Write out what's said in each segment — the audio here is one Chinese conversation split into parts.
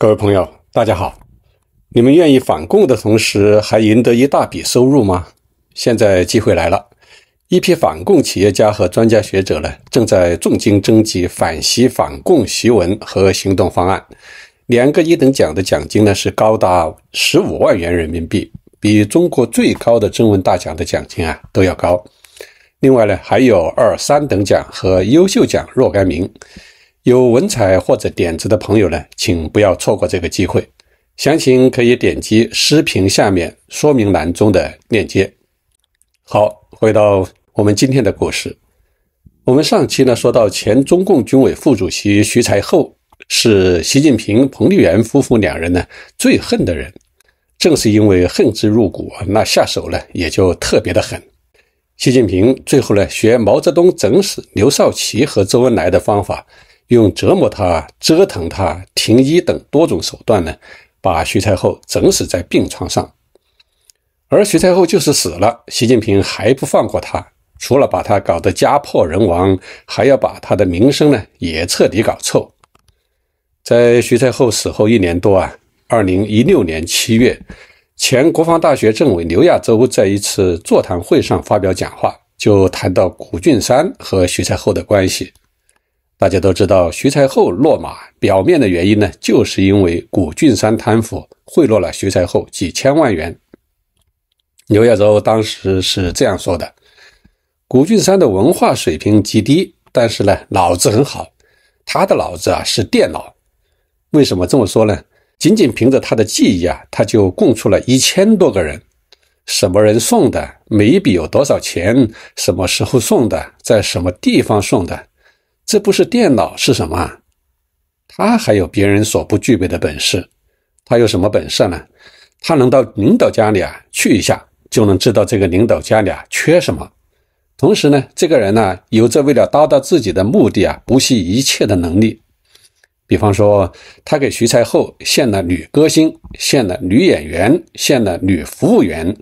各位朋友，大家好！你们愿意反共的同时，还赢得一大笔收入吗？现在机会来了，一批反共企业家和专家学者呢，正在重金征集反袭反共檄文和行动方案。两个一等奖的奖金呢，是高达十五万元人民币，比中国最高的征文大奖的奖金啊都要高。另外呢，还有二三等奖和优秀奖若干名。有文采或者点子的朋友呢，请不要错过这个机会。详情可以点击视频下面说明栏中的链接。好，回到我们今天的故事。我们上期呢说到，前中共军委副主席徐才厚是习近平、彭丽媛夫妇两人呢最恨的人。正是因为恨之入骨，那下手呢也就特别的狠。习近平最后呢学毛泽东整死刘少奇和周恩来的方法。用折磨他、折腾他、停医等多种手段呢，把徐太后整死在病床上。而徐太后就是死了，习近平还不放过他，除了把他搞得家破人亡，还要把他的名声呢也彻底搞臭。在徐太后死后一年多啊，二零一六年七月，前国防大学政委刘亚洲在一次座谈会上发表讲话，就谈到谷俊山和徐太后的关系。大家都知道徐才厚落马，表面的原因呢，就是因为谷俊山贪腐，贿赂了徐才厚几千万元。刘亚洲当时是这样说的：“谷俊山的文化水平极低，但是呢，脑子很好，他的脑子啊是电脑。为什么这么说呢？仅仅凭着他的记忆啊，他就供出了一千多个人，什么人送的，每一笔有多少钱，什么时候送的，在什么地方送的。”这不是电脑是什么？他还有别人所不具备的本事。他有什么本事呢？他能到领导家里啊去一下，就能知道这个领导家里啊缺什么。同时呢，这个人呢有着为了达到自己的目的啊不惜一切的能力。比方说，他给徐才厚献了女歌星，献了女演员，献了女服务员，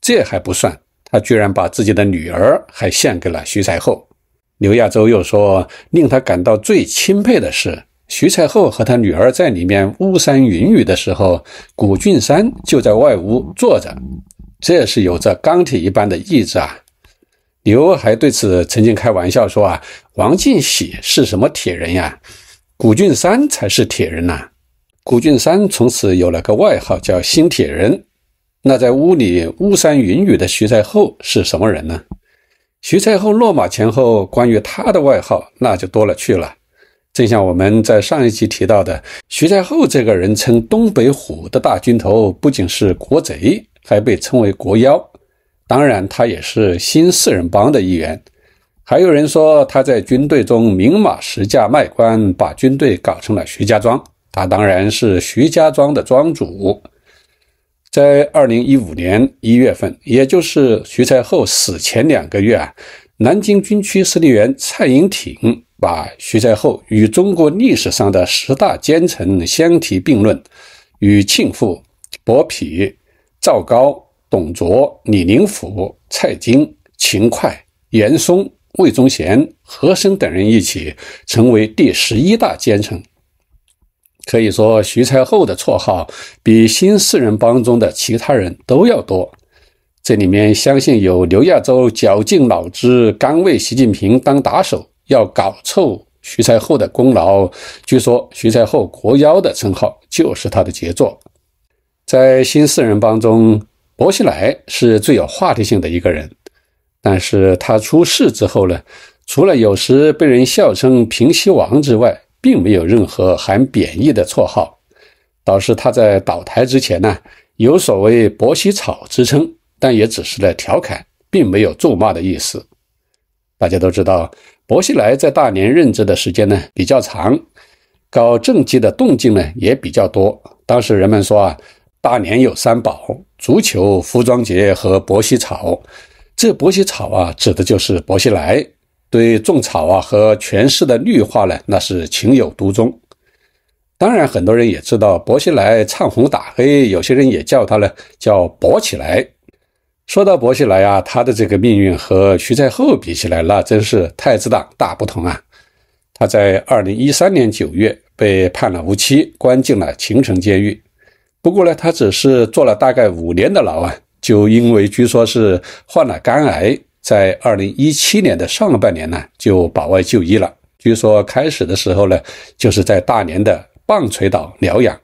这还不算，他居然把自己的女儿还献给了徐才厚。刘亚洲又说，令他感到最钦佩的是，徐才厚和他女儿在里面巫山云雨的时候，谷俊山就在外屋坐着，这是有着钢铁一般的意志啊。刘还对此曾经开玩笑说啊，王进喜是什么铁人呀？谷俊山才是铁人呐。谷俊山从此有了个外号叫“新铁人”。那在屋里巫山云雨的徐才厚是什么人呢？徐才后落马前后，关于他的外号那就多了去了。正像我们在上一集提到的，徐才后这个人称“东北虎”的大军头，不仅是国贼，还被称为国妖。当然，他也是新四人帮的一员。还有人说他在军队中明码实价卖官，把军队搞成了徐家庄。他当然是徐家庄的庄主。在二零一五年一月份，也就是徐才厚死前两个月啊，南京军区司令员蔡英挺把徐才厚与中国历史上的十大奸臣相提并论，与庆父、薄丕、赵高、董卓、李林甫、蔡京、秦侩、严嵩、魏忠贤、和珅等人一起，成为第十一大奸臣。可以说，徐才厚的绰号比新四人帮中的其他人都要多。这里面相信有刘亚洲绞尽脑汁，甘为习近平当打手，要搞臭徐才厚的功劳。据说，徐才厚“国妖”的称号就是他的杰作。在新四人帮中，薄熙来是最有话题性的一个人。但是他出事之后呢，除了有时被人笑称“平西王”之外，并没有任何含贬义的绰号，倒是他在倒台之前呢，有所谓“薄熙草”之称，但也只是在调侃，并没有咒骂的意思。大家都知道，薄熙来在大连任职的时间呢比较长，搞政绩的动静呢也比较多。当时人们说啊，大连有三宝：足球、服装节和薄熙草。这薄熙草啊，指的就是薄熙来，对种草啊和全市的绿化呢，那是情有独钟。当然，很多人也知道薄熙来唱红打黑，有些人也叫他呢叫薄起来。说到薄熙来啊，他的这个命运和徐才厚比起来，那真是太子党大不同啊。他在二零一三年九月被判了无期，关进了秦城监狱。不过呢，他只是坐了大概五年的牢啊，就因为据说是患了肝癌。在二零一七年的上半年呢，就保外就医了。据说开始的时候呢，就是在大连的棒槌岛疗养。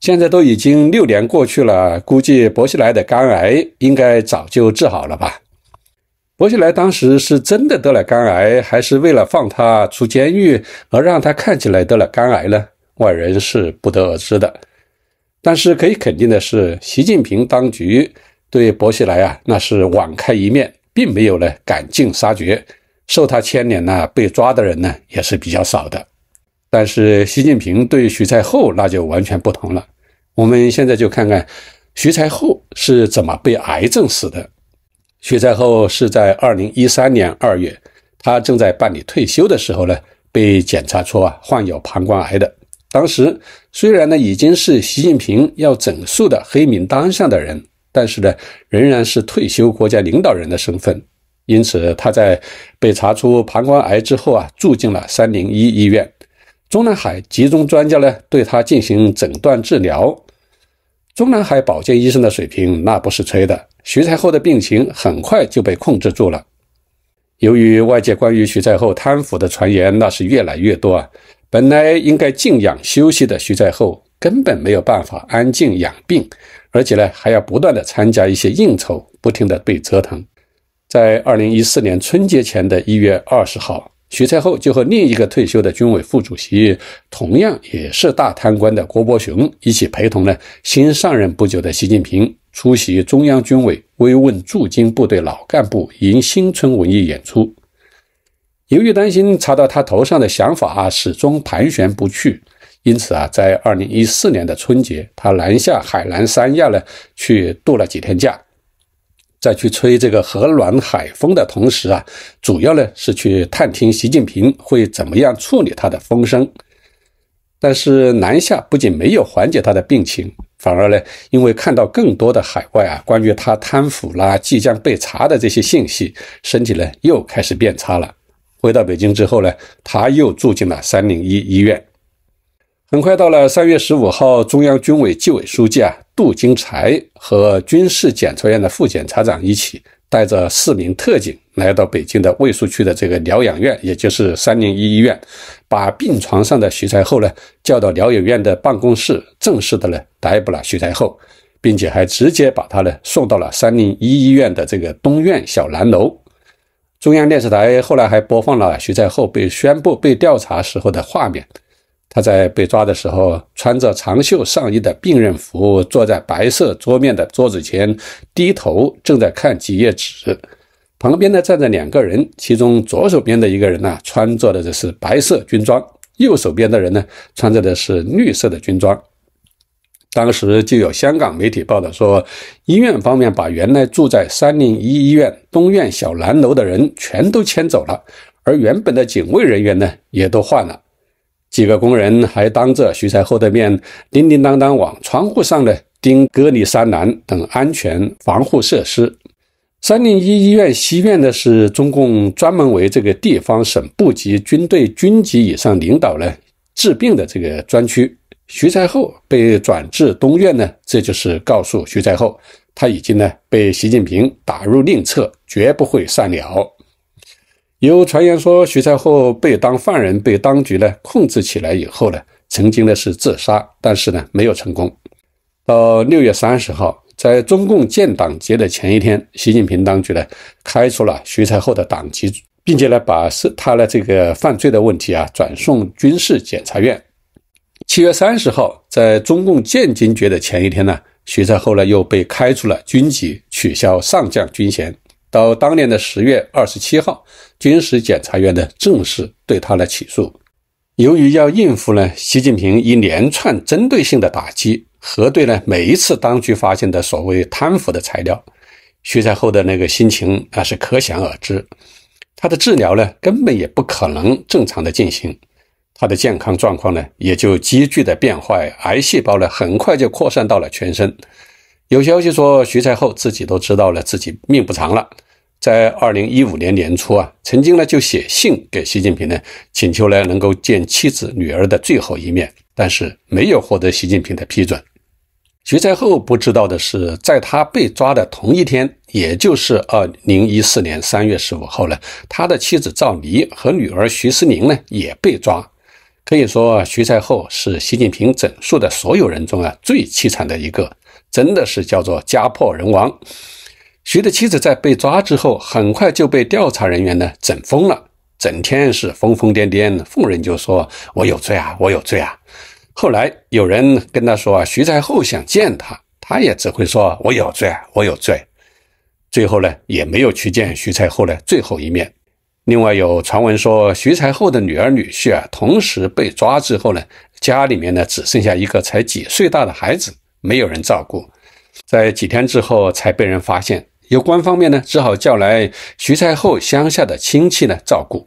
现在都已经六年过去了，估计薄熙来的肝癌应该早就治好了吧。薄熙来当时是真的得了肝癌，还是为了放他出监狱而让他看起来得了肝癌呢？外人是不得而知的。但是可以肯定的是，习近平当局对薄熙来啊，那是网开一面。并没有呢，赶尽杀绝，受他牵连呢被抓的人呢也是比较少的。但是习近平对徐才厚那就完全不同了。我们现在就看看徐才厚是怎么被癌症死的。徐才厚是在二零一三年二月，他正在办理退休的时候呢，被检查出啊患有膀胱癌的。当时虽然呢已经是习近平要整肃的黑名单上的人。但是呢，仍然是退休国家领导人的身份，因此他在被查出膀胱癌之后啊，住进了三零一医院，中南海集中专家呢对他进行诊断治疗，中南海保健医生的水平那不是吹的，徐才厚的病情很快就被控制住了。由于外界关于徐才厚贪腐的传言那是越来越多啊，本来应该静养休息的徐才厚根本没有办法安静养病。而且呢，还要不断的参加一些应酬，不停的被折腾。在二零一四年春节前的一月二十号，徐才厚就和另一个退休的军委副主席，同样也是大贪官的郭伯雄一起陪同呢，新上任不久的习近平出席中央军委慰问驻京部队老干部迎新春文艺演出。由于担心查到他头上的想法啊，始终盘旋不去，因此啊，在二零一四年的春节，他南下海南三亚呢，去度了几天假，在去吹这个和暖海风的同时啊，主要呢是去探听习近平会怎么样处理他的风声。但是南下不仅没有缓解他的病情，反而呢，因为看到更多的海外啊关于他贪腐啦即将被查的这些信息，身体呢又开始变差了。回到北京之后呢，他又住进了三零一医院。很快到了三月十五号，中央军委纪委书记啊杜金才和军事检察院的副检察长一起，带着四名特警来到北京的卫戍区的这个疗养院，也就是三零一医院，把病床上的徐才厚呢叫到疗养院的办公室，正式的呢逮捕了徐才厚，并且还直接把他呢送到了三零一医院的这个东院小蓝楼。中央电视台后来还播放了徐在厚被宣布被调查时候的画面。他在被抓的时候穿着长袖上衣的病人服，坐在白色桌面的桌子前，低头正在看几页纸。旁边呢站着两个人，其中左手边的一个人呢穿着的是白色军装，右手边的人呢穿着的是绿色的军装。当时就有香港媒体报道说，医院方面把原来住在三零一医院东院小南楼的人全都迁走了，而原本的警卫人员呢也都换了。几个工人还当着徐才厚的面，叮叮当当往窗户上呢钉隔离栅栏等安全防护设施。三零一医院西院呢是中共专门为这个地方省部级军队军级以上领导呢治病的这个专区。徐才厚被转至东院呢，这就是告诉徐才厚，他已经呢被习近平打入另册，绝不会善了。有传言说，徐才厚被当犯人被当局呢控制起来以后呢，曾经呢是自杀，但是呢没有成功。到六月三十号，在中共建党节的前一天，习近平当局呢开除了徐才厚的党籍，并且呢把是他的这个犯罪的问题啊转送军事检察院。七月三十号，在中共建军节的前一天呢，徐才厚呢又被开除了军籍，取消上将军衔。到当年的十月二十七号，军事检察院呢正式对他来起诉。由于要应付呢习近平一连串针对性的打击，核对呢每一次当局发现的所谓贪腐的材料，徐才厚的那个心情啊是可想而知。他的治疗呢根本也不可能正常的进行。他的健康状况呢，也就急剧的变坏，癌细胞呢很快就扩散到了全身。有消息说，徐才厚自己都知道了自己命不长了，在二零一五年年初啊，曾经呢就写信给习近平呢，请求呢能够见妻子女儿的最后一面，但是没有获得习近平的批准。徐才厚不知道的是，在他被抓的同一天，也就是二零一四年三月十五号呢，他的妻子赵黎和女儿徐思宁呢也被抓。可以说，徐才厚是习近平整肃的所有人中啊最凄惨的一个，真的是叫做家破人亡。徐的妻子在被抓之后，很快就被调查人员呢整疯了，整天是疯疯癫癫，逢人就说“我有罪啊，我有罪啊”。后来有人跟他说，啊，徐才厚想见他，他也只会说“我有罪啊，我有罪”，最后呢也没有去见徐才厚的最后一面。另外有传闻说，徐才厚的女儿、女婿啊，同时被抓之后呢，家里面呢只剩下一个才几岁大的孩子，没有人照顾，在几天之后才被人发现。有关方面呢，只好叫来徐才厚乡下的亲戚呢照顾。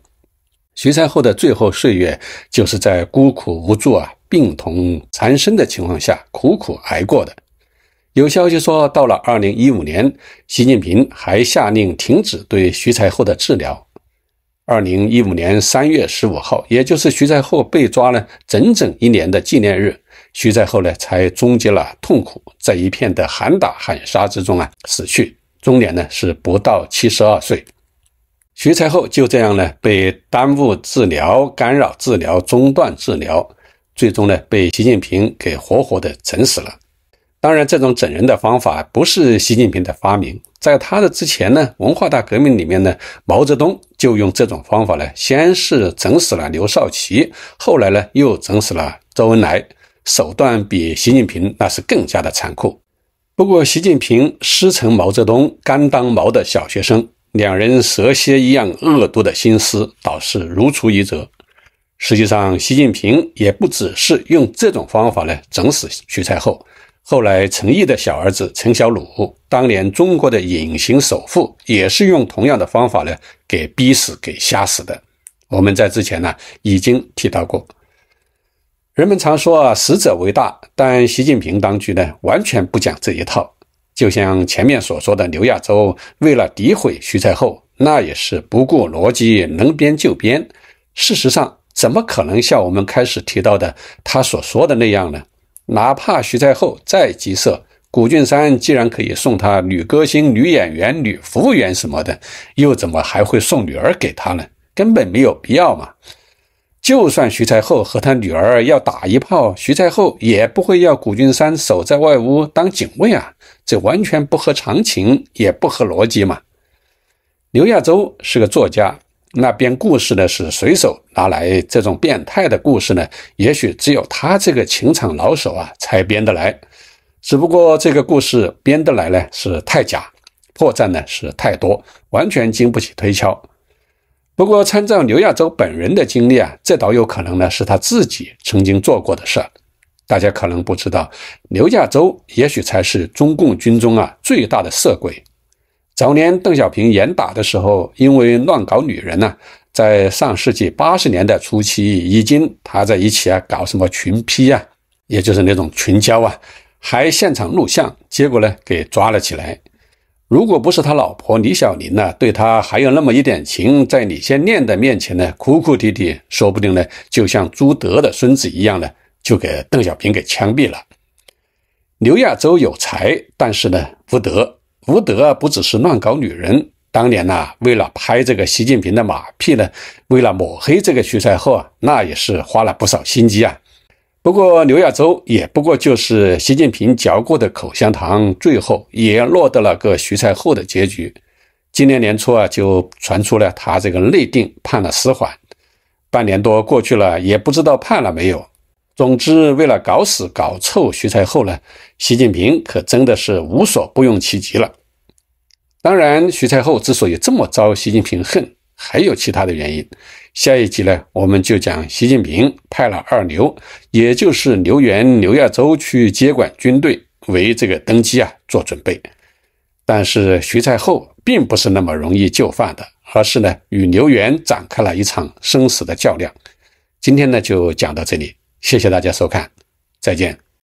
徐才厚的最后岁月，就是在孤苦无助啊、病痛缠身的情况下苦苦挨过的。有消息说，到了二零一五年，习近平还下令停止对徐才厚的治疗。二零一五年三月十五号，也就是徐才厚被抓呢整整一年的纪念日，徐才厚呢才终结了痛苦，在一片的喊打喊杀之中啊死去，终年呢是不到七十二岁。徐才厚就这样呢被耽误治疗、干扰治疗、中断治疗，最终呢被习近平给活活的整死了。当然，这种整人的方法不是习近平的发明。在他的之前呢，文化大革命里面呢，毛泽东就用这种方法呢，先是整死了刘少奇，后来呢又整死了周恩来，手段比习近平那是更加的残酷。不过，习近平师承毛泽东，甘当毛的小学生，两人蛇蝎一样恶毒的心思倒是如出一辙。实际上，习近平也不只是用这种方法来整死徐才厚。后来，陈毅的小儿子陈小鲁，当年中国的隐形首富，也是用同样的方法呢，给逼死、给吓死的。我们在之前呢，已经提到过。人们常说啊，死者为大，但习近平当局呢，完全不讲这一套。就像前面所说的，刘亚洲为了诋毁徐才厚，那也是不顾逻辑，能编就编。事实上，怎么可能像我们开始提到的他所说的那样呢？哪怕徐才厚再急色，谷俊山既然可以送他女歌星、女演员、女服务员什么的，又怎么还会送女儿给他呢？根本没有必要嘛。就算徐才厚和他女儿要打一炮，徐才厚也不会要谷俊山守在外屋当警卫啊，这完全不合常情，也不合逻辑嘛。刘亚洲是个作家。那编故事呢是随手拿来这种变态的故事呢，也许只有他这个情场老手啊才编得来。只不过这个故事编得来呢是太假，破绽呢是太多，完全经不起推敲。不过参照刘亚洲本人的经历啊，这倒有可能呢是他自己曾经做过的事。大家可能不知道，刘亚洲也许才是中共军中啊最大的色鬼。早年邓小平严打的时候，因为乱搞女人呢，在上世纪八十年代初期，已经他在一起啊搞什么群批啊，也就是那种群交啊，还现场录像，结果呢给抓了起来。如果不是他老婆李小琳呢对他还有那么一点情，在李先念的面前呢哭哭啼啼，说不定呢就像朱德的孙子一样呢，就给邓小平给枪毙了。刘亚洲有才，但是呢无德。福德不只是乱搞女人，当年呢，为了拍这个习近平的马屁呢，为了抹黑这个徐才厚啊，那也是花了不少心机啊。不过刘亚洲也不过就是习近平嚼过的口香糖，最后也落得了个徐才厚的结局。今年年初啊，就传出了他这个内定判了死缓，半年多过去了，也不知道判了没有。总之，为了搞死搞臭徐才厚呢，习近平可真的是无所不用其极了。当然，徐才厚之所以这么招习近平恨，还有其他的原因。下一集呢，我们就讲习近平派了二牛，也就是刘源、刘亚洲去接管军队，为这个登基啊做准备。但是徐才厚并不是那么容易就范的，而是呢与刘源展开了一场生死的较量。今天呢，就讲到这里。谢谢大家收看，再见。